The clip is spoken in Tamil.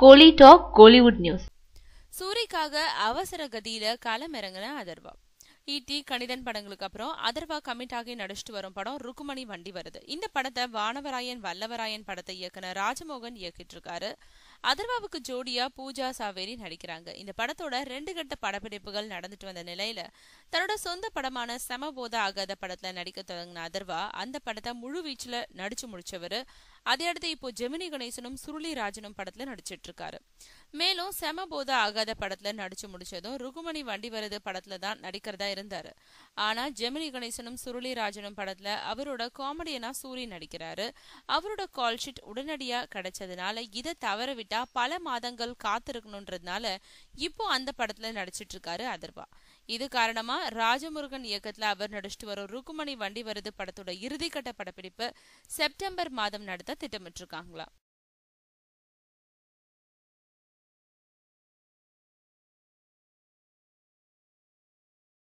கோலி டாக் கோலிவுட் நியூஸ் சூரிக்காக அவசர கதியில களமிறங்கின அதர்வா ஈட்டி கணிதன் படங்களுக்கு அப்புறம் அதர்வா கமிட் ஆகி நடிச்சுட்டு வரும் படம் ருக்குமணி வண்டி வருது இந்த படத்தை வானவராயன் வல்லவராயன் படத்தை இயக்குனர் ராஜமோகன் இயக்கிட்டு இருக்காரு அதர்வாவுக்கு ஜோடியா பூஜா சாவேரி நடிக்கிறாங்க இந்த படத்தோட ரெண்டு கட்ட படப்பிடிப்புகள் நடந்துட்டு வந்த நிலையில தன்னோட சொந்த படமான சமபோத ஆகாத படத்துல நடிக்க தொடங்கின அதர்வா அந்த படத்தை முழு வீச்சுல நடிச்சு முடிச்சவர் அதே அடுத்து இப்போ ஜெமினி கணேசனும் சுருளி ராஜனும் படத்துல நடிச்சிட்டு இருக்காரு மேலும் செமபோத ஆகாத படத்துல நடிச்சு முடிச்சதும் ருகுமணி வண்டி வருது படத்துல தான் நடிக்கிறதா இருந்தாரு ஆனா ஜெமினி கணேசனும் சுருளி ராஜனும் படத்துல அவரோட காமெடியனா சூரி நடிக்கிறாரு அவரோட கால் ஷீட் உடனடியா கிடைச்சதுனால இதை தவற விட்டா பல மாதங்கள் காத்திருக்கணும்ன்றதுனால இப்போ அந்த படத்துல நடிச்சிட்டு இருக்காரு அதர்வா இது காரணமா ராஜமுருகன் இயக்கத்துல அவர் நடிச்சிட்டு வரும் ருக்குமணி வண்டி வருது படத்தோட இறுதிக்கட்ட படப்பிடிப்பு செப்டம்பர் மாதம் நடத்த திட்டமிட்டிருக்காங்களா